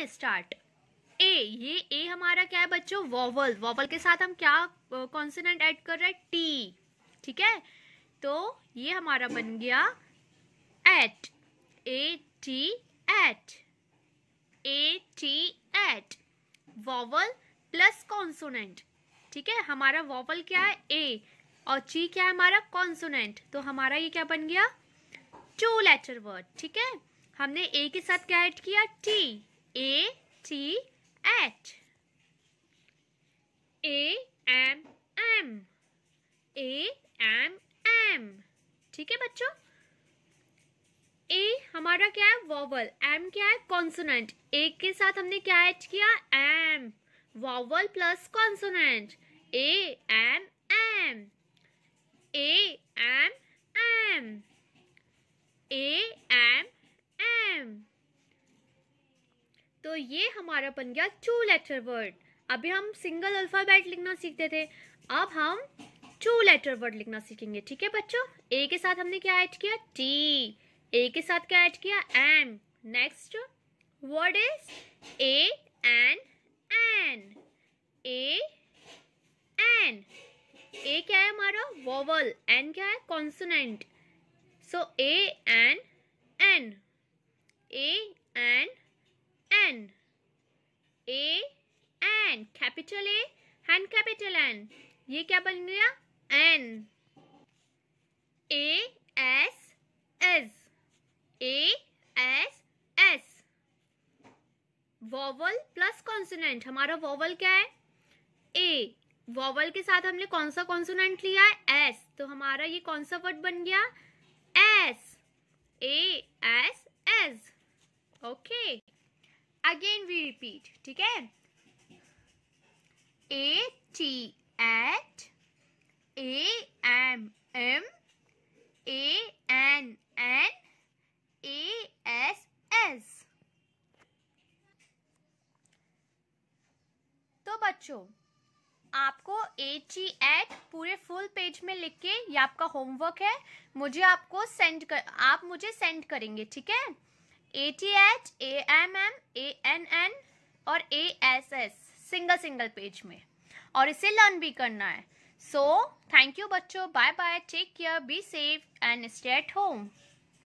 Let start ए ये ए हमारा क्या है बच्चों वॉवल वॉवल के साथ हम क्या कॉन्सोनेंट ऐड कर रहे हैं टी ठीक है तो ये हमारा बन गया at A T at A T at vowel plus consonant ठीक है हमारा वॉवल क्या है ए और ची क्या है हमारा कॉन्सोनेंट तो हमारा ये क्या बन गया टू लेटर वर्ड ठीक है हमने ए के साथ क्या ऐड किया T A T H A M M A M M ठीक है बच्चों ए हमारा क्या है वॉवल एम क्या है कॉन्सोनेंट ए के साथ हमने क्या एच किया am vowel plus consonant A M am A M am A M तो ये हमारा बन गया टू लेटर वर्ड अभी हम सिंगल अल्फ़ाबेट लिखना सीखते थे अब हम टू लेटर वर्ड लिखना सीखेंगे ठीक है बच्चों ए के साथ हमने क्या ऐड किया टी ए के साथ क्या ऐड किया M next word is A N an A N A क्या है हमारा वोवल एन क्या है consonant so A N an A N N. A N. Capital A and capital N. ये क्या बन गया N. A S S. A S S. Vowel plus consonant. हमारा vowel क्या है A. वॉवल के साथ हमने कौन सा कॉन्सोनेंट लिया है एस तो हमारा ये कौन सा वर्ड बन गया as A S as okay again we repeat ठीक है A T at A M am A N an A S as तो बच्चों आपको ए टी एट पूरे फुल पेज में लिख के ये आपका होमवर्क है मुझे आपको सेंड कर आप मुझे सेंड करेंगे ठीक है A T H A M am A N an और A S as single single page में और इसे लर्न भी करना है सो थैंक यू बच्चों bye bye take care be safe and stay at home